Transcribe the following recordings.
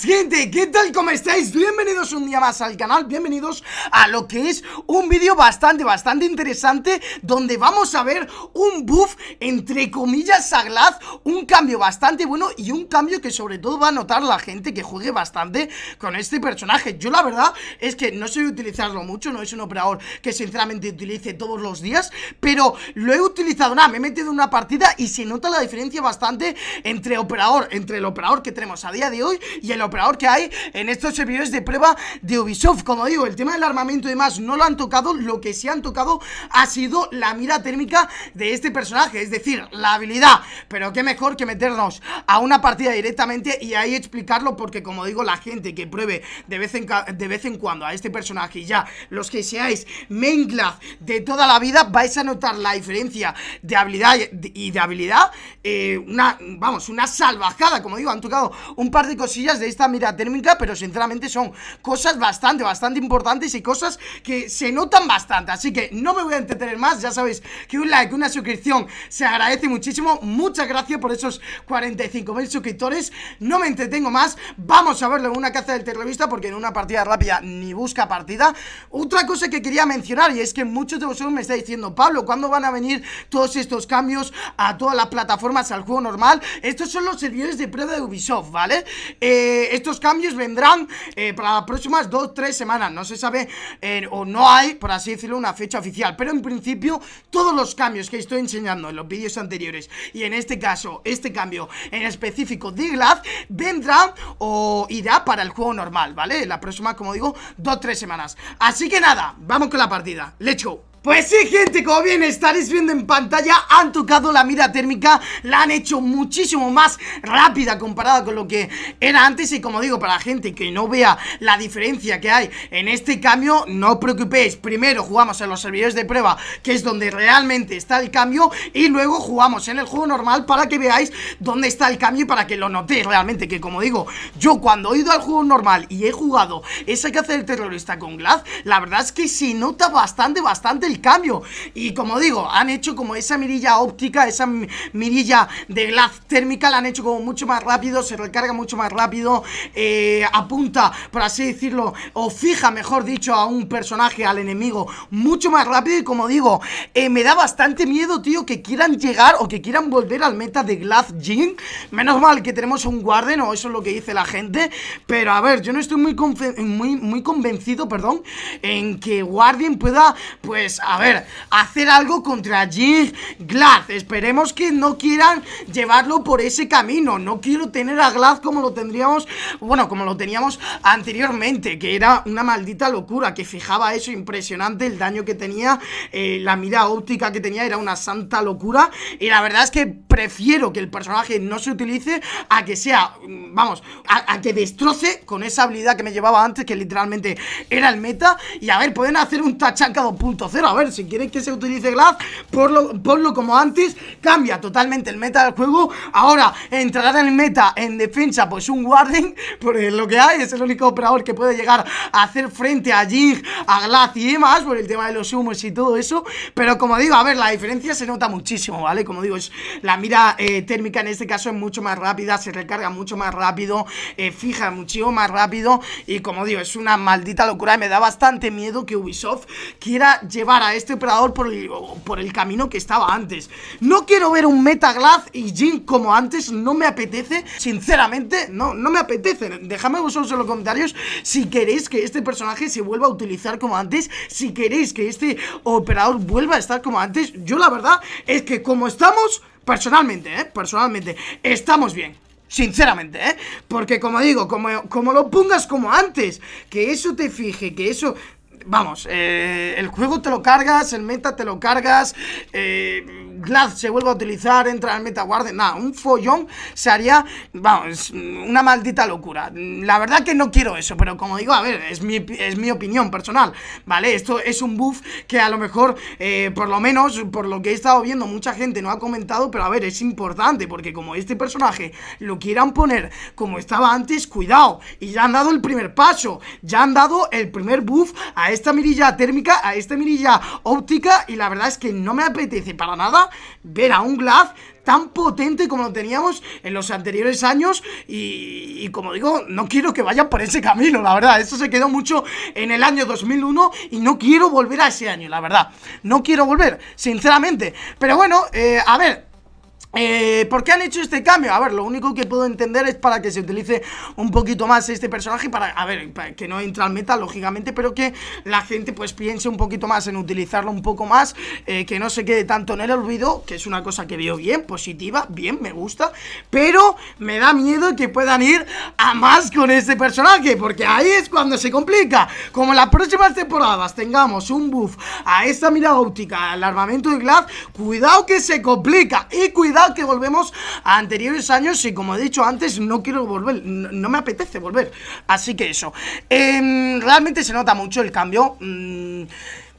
gente, ¿qué tal? ¿Cómo estáis? Bienvenidos un día más al canal, bienvenidos a lo que es un vídeo bastante, bastante interesante Donde vamos a ver un buff, entre comillas, a saglaz, un cambio bastante bueno Y un cambio que sobre todo va a notar la gente que juegue bastante con este personaje Yo la verdad es que no sé utilizarlo mucho, no es un operador que sinceramente utilice todos los días Pero lo he utilizado, nada, me he metido en una partida y se nota la diferencia bastante entre operador, entre el operador que tenemos a día de hoy y el Operador que hay en estos servidores de prueba de Ubisoft Como digo, el tema del armamento y demás no lo han tocado Lo que sí han tocado ha sido la mira térmica de este personaje Es decir, la habilidad Pero qué mejor que meternos a una partida directamente y ahí explicarlo Porque como digo, la gente que pruebe de vez en, de vez en cuando a este personaje Y ya, los que seáis main de toda la vida Vais a notar la diferencia de habilidad y de habilidad eh, Una, vamos, una salvajada Como digo, han tocado un par de cosillas de esta mira térmica, pero sinceramente son cosas bastante, bastante importantes y cosas que se notan bastante. Así que no me voy a entretener más, ya sabéis que un like, una suscripción se agradece muchísimo. Muchas gracias por esos 45.000 suscriptores. No me entretengo más, vamos a verlo en una caza del terrorista porque en una partida rápida ni busca partida. Otra cosa que quería mencionar y es que muchos de vosotros me estáis diciendo, Pablo, ¿cuándo van a venir todos estos cambios a todas las plataformas, al juego normal? Estos son los servidores de prueba de Ubisoft, ¿vale? Eh estos cambios vendrán eh, para las próximas 2-3 semanas. No se sabe eh, o no hay, por así decirlo, una fecha oficial. Pero en principio, todos los cambios que estoy enseñando en los vídeos anteriores y en este caso, este cambio en específico de Glad, vendrá o irá para el juego normal, ¿vale? La próxima, como digo, 2-3 semanas. Así que nada, vamos con la partida. Let's pues sí, gente, como bien estaréis viendo en pantalla, han tocado la mira térmica, la han hecho muchísimo más rápida comparada con lo que era antes y como digo, para la gente que no vea la diferencia que hay en este cambio, no os preocupéis, primero jugamos en los servidores de prueba, que es donde realmente está el cambio y luego jugamos en el juego normal para que veáis dónde está el cambio y para que lo notéis realmente, que como digo, yo cuando he ido al juego normal y he jugado esa caza el terrorista con Glass, la verdad es que se nota bastante, bastante cambio. Y como digo, han hecho como esa mirilla óptica, esa mirilla de glass térmica, la han hecho como mucho más rápido, se recarga mucho más rápido, eh, apunta, por así decirlo, o fija, mejor dicho, a un personaje, al enemigo, mucho más rápido. Y como digo, eh, me da bastante miedo, tío, que quieran llegar o que quieran volver al meta de Glass Jin. Menos mal que tenemos un Guardian, o eso es lo que dice la gente. Pero a ver, yo no estoy muy, muy, muy convencido, perdón, en que Guardian pueda, pues, a ver, hacer algo contra Jing Glad. Esperemos que no quieran llevarlo por ese camino. No quiero tener a Glad como lo tendríamos, bueno, como lo teníamos anteriormente, que era una maldita locura, que fijaba eso impresionante, el daño que tenía, eh, la mira óptica que tenía, era una santa locura. Y la verdad es que prefiero que el personaje no se utilice a que sea, mm, vamos, a, que destroce con esa habilidad que me llevaba antes, que literalmente era el meta. Y a ver, pueden hacer un tachanca 2.0 a ver, si quieren que se utilice Glass, ponlo, como antes. Cambia totalmente el meta del juego. Ahora entrará en el meta en defensa, pues un Warden, por lo que hay. Es el único operador que puede llegar a hacer frente a Jig, a Glass y demás, por el tema de los humos y todo eso. Pero como digo, a ver, la diferencia se nota muchísimo, ¿vale? Como digo, es la mira eh, térmica en este caso es mucho más rápida, se recarga mucho más rápido, eh, fija muchísimo más rápido. Y como digo, es una maldita locura. Y me da bastante miedo que Ubisoft quiera llevar a este operador por el, camino que estaba antes. No quiero ver un Metaglass y Jin como antes, no me apetece, sinceramente, no, no me apetece. Dejadme vosotros en los comentarios si queréis que este personaje se vuelva a utilizar como antes, si queréis que este operador vuelva a estar como antes. Yo la verdad es que como estamos, personalmente, ¿eh? personalmente, estamos bien. Sinceramente, ¿eh? Porque como digo, como, como lo pongas como antes, que eso te fije, que eso Vamos, eh, el juego te lo cargas, el meta te lo cargas, eh, Glad se vuelve a utilizar, entra al meta guarden, nada, un follón se haría, vamos, una maldita locura. La verdad que no quiero eso, pero como digo, a ver, es mi, es mi opinión personal, ¿vale? Esto es un buff que a lo mejor, eh, por lo menos, por lo que he estado viendo, mucha gente no ha comentado, pero a ver, es importante, porque como este personaje lo quieran poner como estaba antes, cuidado, y ya han dado el primer paso, ya han dado el primer buff a esta mirilla térmica, a esta mirilla óptica y la verdad es que no me apetece para nada ver a un Glass tan potente como lo teníamos en los anteriores años y, como digo, no quiero que vaya por ese camino, la verdad, Esto se quedó mucho en el año 2001 y no quiero volver a ese año, la verdad, no quiero volver, sinceramente, pero bueno, eh, a ver, eh, ¿Por qué han hecho este cambio? A ver, lo único que puedo entender es para que se utilice un poquito más este personaje para, a ver, que no entra al meta, lógicamente, pero que la gente pues piense un poquito más en utilizarlo un poco más, eh, que no se quede tanto en el olvido, que es una cosa que veo bien, positiva, bien, me gusta, pero me da miedo que puedan ir a más con este personaje, porque ahí es cuando se complica. Como en las próximas temporadas tengamos un buff a esta mira óptica, al armamento de Glass, cuidado que se complica y cuidado que volvemos a anteriores años y como he dicho antes, no quiero volver, no, me apetece volver. Así que eso. Em, realmente se nota mucho el cambio. Mm,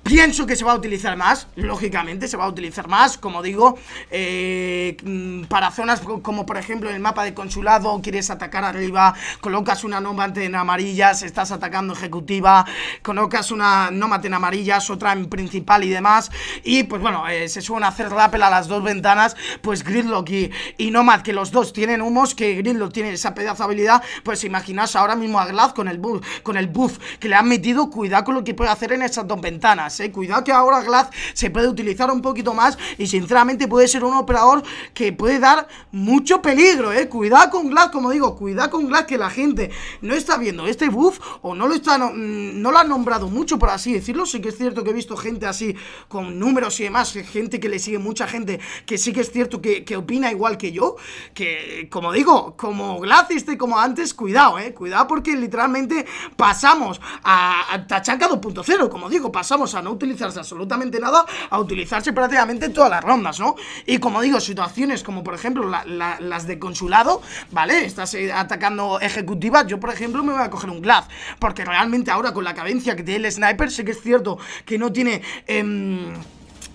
Pienso que se va a utilizar más, lógicamente se va a utilizar más, como digo, eh, mm, para zonas como por ejemplo el mapa de consulado, quieres atacar arriba, colocas una nómate en amarillas, estás atacando ejecutiva, colocas una nómate en amarillas, otra en principal y demás, y pues bueno, eh, se suelen hacer rappel a las dos ventanas, pues Gridlock y, Nomad, que los dos tienen humos, que Gridlock tiene esa pedazabilidad pues imaginaos ahora mismo a Glad con el, con el buff que le han metido, cuidado con lo que puede hacer en esas dos ventanas. Eh. Cuidado que ahora Glaz se puede utilizar un poquito más y sinceramente puede ser un operador que puede dar mucho peligro, eh. Cuidado con Glaz como digo, cuidado con Glaz, que la gente no está viendo este buff o no lo está no mm, lo ha nombrado mucho por así decirlo. Sí que es cierto que he visto gente así con números y demás, gente que le sigue mucha gente que sí que es cierto que, opina igual que yo, que como digo, como Glaz este como antes, cuidado, eh, cuidado porque literalmente pasamos a, a 2.0, como digo, pasamos a no utilizarse absolutamente nada a utilizarse prácticamente todas las rondas, ¿no? Y como digo, situaciones como por ejemplo las de consulado, ¿vale? Estás eh, atacando ejecutivas, yo por ejemplo me voy a coger un Glaz, porque realmente ahora con la cadencia que tiene el sniper, sé que es cierto que no tiene... Em,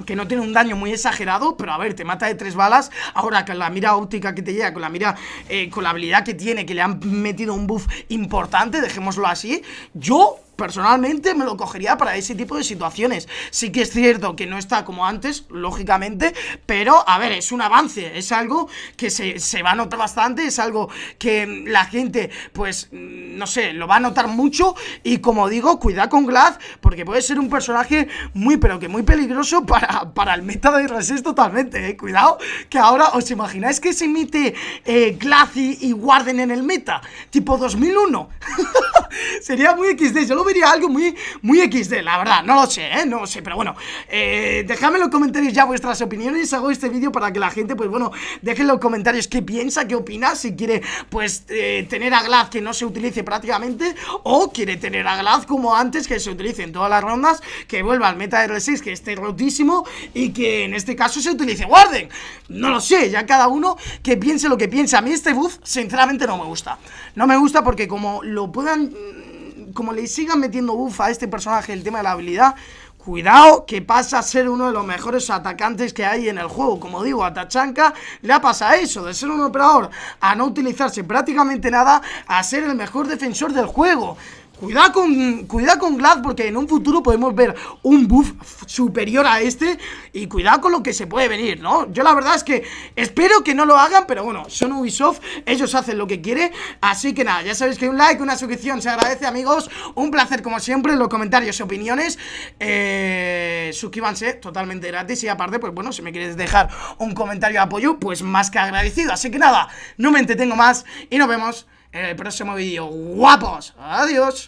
que no tiene un daño muy exagerado, pero a ver, te mata de tres balas, ahora con la mira óptica que te llega, con la mira, eh, con la habilidad que tiene, que le han metido un buff importante, dejémoslo así, yo personalmente me lo cogería para ese tipo de situaciones. Sí que es cierto que no está como antes, lógicamente, pero a ver, es un avance, es algo que se, va a notar bastante, es algo que la gente, pues, no sé, lo va a notar mucho y como digo, cuidado con Glad, porque puede ser un personaje muy, pero que muy peligroso para, el meta de Resist totalmente, eh. cuidado, que ahora os imagináis que se emite eh, y, y Warden en el meta, tipo 2001. Sería muy XD, yo lo vería algo muy, muy XD, la verdad, no lo sé, ¿eh? No lo sé, pero bueno, eh, dejadme en los comentarios ya vuestras opiniones, hago este vídeo para que la gente, pues bueno, deje en los comentarios qué piensa, qué opina, si quiere, pues, eh, tener a Glaz que no se utilice prácticamente, o quiere tener a Glaz como antes, que se utilice en todas las rondas, que vuelva al meta R6, que esté rotísimo, y que en este caso se utilice ¡Guarden! no lo sé, ya cada uno que piense lo que piense, a mí este buff, sinceramente, no me gusta, no me gusta porque como lo puedan como le sigan metiendo buff a este personaje el tema de la habilidad, Cuidado que pasa a ser uno de los mejores atacantes que hay en el juego. Como digo, a Tachanka le pasa eso, de ser un operador a no utilizarse prácticamente nada, a ser el mejor defensor del juego. Cuidado con, cuidado con Glad porque en un futuro podemos ver un buff superior a este y cuidado con lo que se puede venir, ¿no? Yo la verdad es que espero que no lo hagan, pero bueno, son Ubisoft, ellos hacen lo que quieren, así que nada, ya sabéis que un like, una suscripción se agradece, amigos, un placer como siempre, los comentarios y opiniones, eh, suscríbanse totalmente gratis y aparte, pues bueno, si me quieres dejar un comentario de apoyo, pues más que agradecido, así que nada, no me entretengo más y nos vemos en el próximo vídeo. ¡Guapos! ¡Adiós!